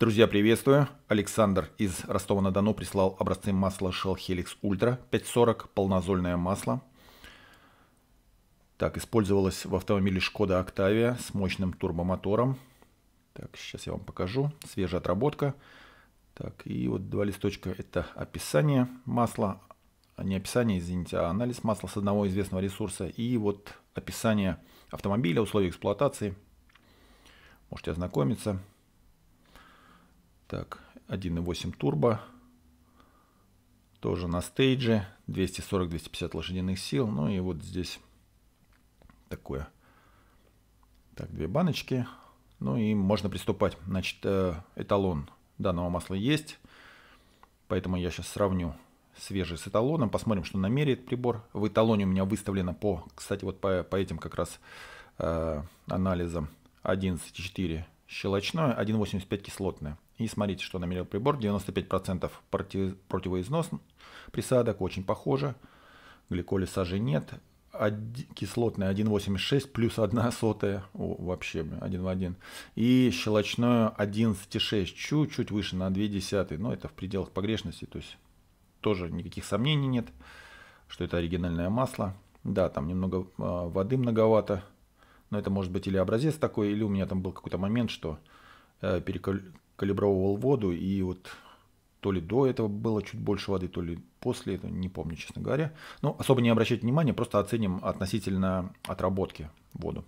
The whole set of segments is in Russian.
Друзья, приветствую. Александр из Ростова-на-Дону прислал образцы масла Shell Helix Ultra 540, полнозольное масло. Так, использовалось в автомобиле Skoda Octavia с мощным турбомотором. Так, сейчас я вам покажу. Свежая отработка. Так, и вот два листочка – это описание масла. А, не описание, извините, а анализ масла с одного известного ресурса. И вот описание автомобиля, условия эксплуатации. Можете ознакомиться. Так, 1.8 турбо. Тоже на стейдже. 240-250 лошадиных сил. Ну и вот здесь такое. Так, две баночки. Ну и можно приступать. Значит, э, эталон данного масла есть. Поэтому я сейчас сравню свежий с эталоном. Посмотрим, что намеряет прибор. В эталоне у меня выставлено по, кстати, вот по, по этим как раз э, анализам 11,4 щелочное, 1,85 кислотное. И смотрите, что намерил прибор. 95% против, противоизнос присадок, очень похоже. Гликоли сажи нет. Од... Кислотная 1,86 плюс 1 сотая. О, вообще, 1 в 1. И щелочное 11,6. Чуть-чуть выше на 2 десятые. Но это в пределах погрешности. То есть тоже никаких сомнений нет, что это оригинальное масло. Да, там немного а, воды многовато. Но это может быть или образец такой, или у меня там был какой-то момент, что э, перекаль калибровывал воду, и вот то ли до этого было чуть больше воды, то ли после этого, не помню, честно говоря. Но особо не обращайте внимания, просто оценим относительно отработки воду.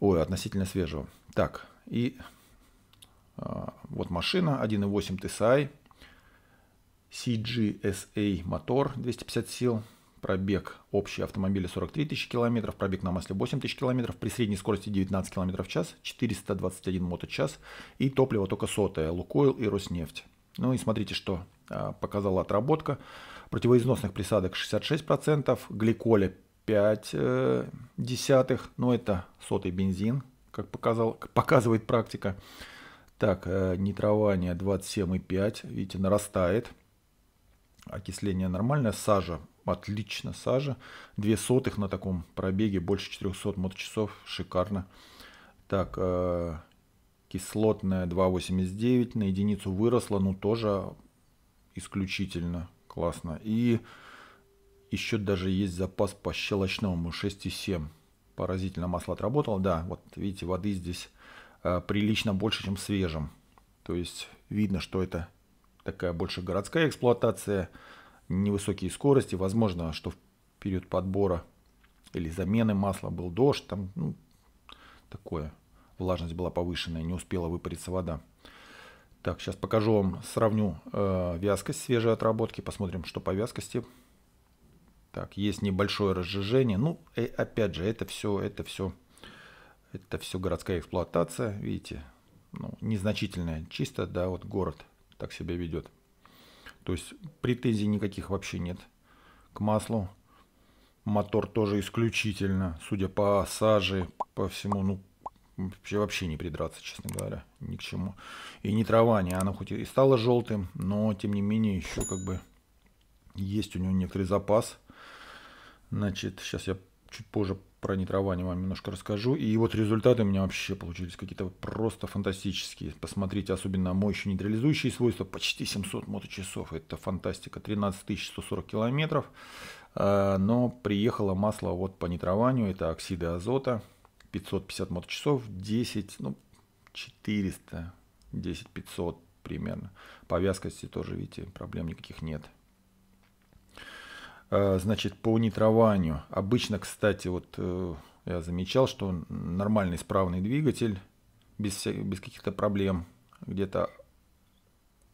Ой, относительно свежего. Так, и э, вот машина 1.8 TSI, CGSA мотор 250 сил, пробег общий автомобиля 43 тысячи километров, пробег на масле 8 тысяч километров, при средней скорости 19 километров в час, 421 моточас и топливо только сотое, Лукойл и Роснефть. Ну и смотрите, что а, показала отработка. Противоизносных присадок 66%, гликоля 5 э, десятых, но ну это сотый бензин, как показал, показывает практика. Так, э, нитрование 27,5, видите, нарастает. Окисление нормальное, сажа Отлично, сажа. Две сотых на таком пробеге, больше 400 моточасов, шикарно. Так, э, кислотная 2,89 на единицу выросла, ну тоже исключительно классно. И еще даже есть запас по щелочному 6,7. Поразительно масло отработало. Да, вот видите, воды здесь э, прилично больше, чем свежим. То есть видно, что это такая больше городская эксплуатация – невысокие скорости. Возможно, что в период подбора или замены масла был дождь, там ну, такое. Влажность была повышенная, не успела выпариться вода. Так, сейчас покажу вам, сравню э, вязкость свежей отработки, посмотрим, что по вязкости. Так, есть небольшое разжижение. Ну, и, э, опять же, это все, это все, это все городская эксплуатация, видите, ну, незначительная, чисто, да, вот город так себя ведет. То есть претензий никаких вообще нет к маслу. Мотор тоже исключительно, судя по саже, по всему, ну, вообще, вообще не придраться, честно говоря, ни к чему. И не травание, оно хоть и стало желтым, но тем не менее еще как бы есть у него некоторый запас. Значит, сейчас я чуть позже про нитрование вам немножко расскажу. И вот результаты у меня вообще получились какие-то просто фантастические. Посмотрите, особенно мой нейтрализующие свойства, почти 700 моточасов. Это фантастика, 13 140 километров. А, но приехало масло вот по нитрованию, это оксиды азота, 550 моточасов, 10, ну, 400, 10-500 примерно. По вязкости тоже, видите, проблем никаких нет. А, значит, по унитрованию Обычно, кстати, вот э, я замечал, что нормальный исправный двигатель, без, вся, без каких-то проблем, где-то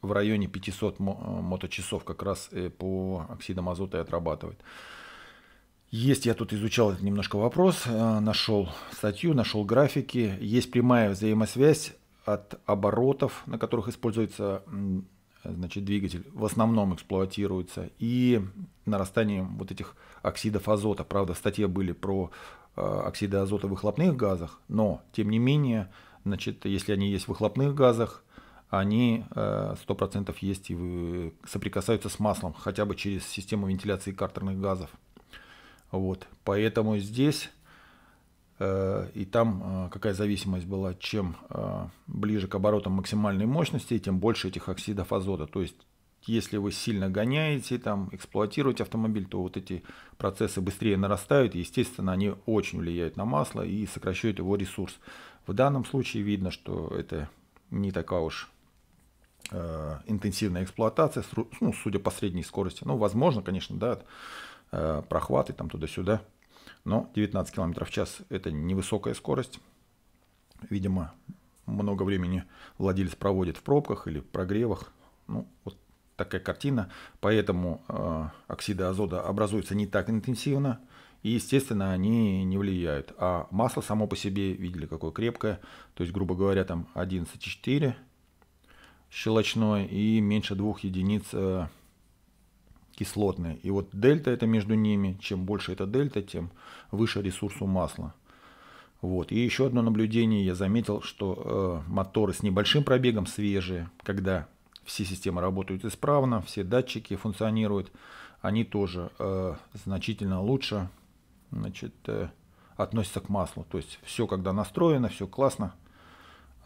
в районе 500 э, моточасов как раз э, по оксидам азота и отрабатывает. Есть, я тут изучал этот немножко вопрос, нашел статью, нашел графики. Есть прямая взаимосвязь от оборотов, на которых используется значит, двигатель в основном эксплуатируется, и нарастанием вот этих оксидов азота. Правда, в статье были про э, оксиды азота в выхлопных газах, но, тем не менее, значит, если они есть в выхлопных газах, они 100% э, есть и соприкасаются с маслом, хотя бы через систему вентиляции картерных газов. Вот. Поэтому здесь Э, и там э, какая зависимость была, чем э, ближе к оборотам максимальной мощности, тем больше этих оксидов азота. То есть, если вы сильно гоняете, там, эксплуатируете автомобиль, то вот эти процессы быстрее нарастают, естественно, они очень влияют на масло и сокращают его ресурс. В данном случае видно, что это не такая уж интенсивная эксплуатация, ну, судя по средней скорости. Ну, возможно, конечно, да, прохваты там туда-сюда – но 19 км в час – это невысокая скорость. Видимо, много времени владелец проводит в пробках или прогревах. Ну, вот такая картина. Поэтому э, оксиды азота образуются не так интенсивно. И, естественно, они не влияют. А масло само по себе, видели, какое крепкое. То есть, грубо говоря, там 11,4 щелочное и меньше двух единиц э, кислотные. И вот дельта это между ними. Чем больше эта дельта, тем выше ресурс у масла. Вот. И еще одно наблюдение. Я заметил, что э, моторы с небольшим пробегом свежие, когда все системы работают исправно, все датчики функционируют, они тоже э, значительно лучше значит, э, относятся к маслу. То есть все, когда настроено, все классно,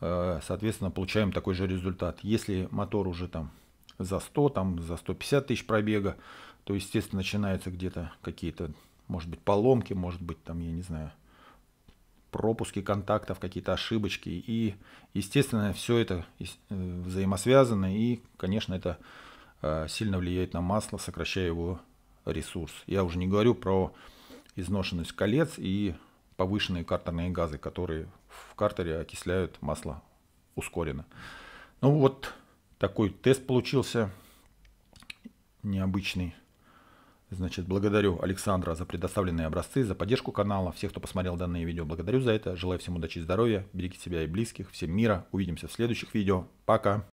э, соответственно, получаем такой же результат. Если мотор уже там за 100, там, за 150 тысяч пробега, то, естественно, начинаются где-то какие-то, может быть, поломки, может быть, там, я не знаю, пропуски контактов, какие-то ошибочки. И, естественно, все это э, взаимосвязано, и, конечно, это э, сильно влияет на масло, сокращая его ресурс. Я уже не говорю про изношенность колец и повышенные картерные газы, которые в картере окисляют масло ускоренно. Ну вот такой тест получился необычный. Значит, благодарю Александра за предоставленные образцы, за поддержку канала, всех, кто посмотрел данное видео. Благодарю за это. Желаю всем удачи и здоровья. Берегите себя и близких. Всем мира. Увидимся в следующих видео. Пока.